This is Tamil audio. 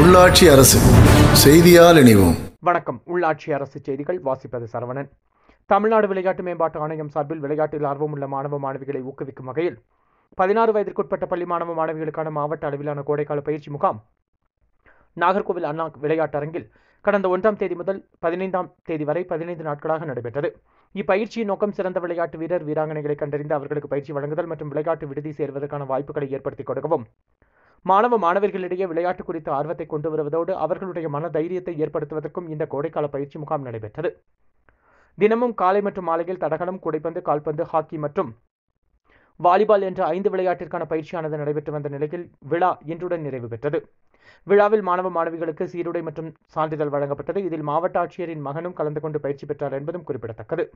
உள்ளாட்சி அரசு செய்தியால் இணைவோம் வணக்கம் உள்ளாட்சி அரசு செய்திகள் வாசிப்பது சரவணன் தமிழ்நாடு விளையாட்டு மேம்பாட்டு ஆணையம் சார்பில் விளையாட்டில் ஆர்வமுள்ள மாணவ மாணவிகளை ஊக்குவிக்கும் வகையில் பதினாறு வயதிற்குட்பட்ட பள்ளி மாணவ மாணவிகளுக்கான மாவட்ட அளவிலான கோடைக்கால பயிற்சி முகாம் நாகர்கோவில் அண்ணா விளையாட்டரங்கில் கடந்த ஒன்றாம் தேதி முதல் பதினைந்தாம் தேதி வரை பதினைந்து நாட்களாக நடைபெற்றது இப்பயிற்சியின் நோக்கம் சிறந்த விளையாட்டு வீரர் வீராங்கனைகளை கண்டறிந்து அவர்களுக்கு பயிற்சி வழங்குதல் மற்றும் விளையாட்டு விடுதி சேர்வதற்கான வாய்ப்புகளை ஏற்படுத்திக் கொடுக்கவும் மாணவ மாணவர்களிடையே விளையாட்டு குறித்த ஆர்வத்தை கொண்டு வருவதோடு அவர்களுடைய மன தைரியத்தை ஏற்படுத்துவதற்கும் இந்த கோடைக்கால பயிற்சி முகாம் நடைபெற்றது தினமும் காலை மற்றும் மாலையில் தடகளம் கூடைப்பந்து கால்பந்து ஹாக்கி மற்றும் வாலிபால் என்ற ஐந்து விளையாட்டிற்கான பயிற்சியானது நடைபெற்று வந்த நிலையில் விழா இன்றுடன் நிறைவு பெற்றது விழாவில் மாணவ மாணவிகளுக்கு சீருடை மற்றும் சான்றிதழ் வழங்கப்பட்டது இதில் மாவட்ட ஆட்சியரின் மகனும் கலந்து கொண்டு பயிற்சி பெற்றார் என்பதும் குறிப்பிடத்தக்கது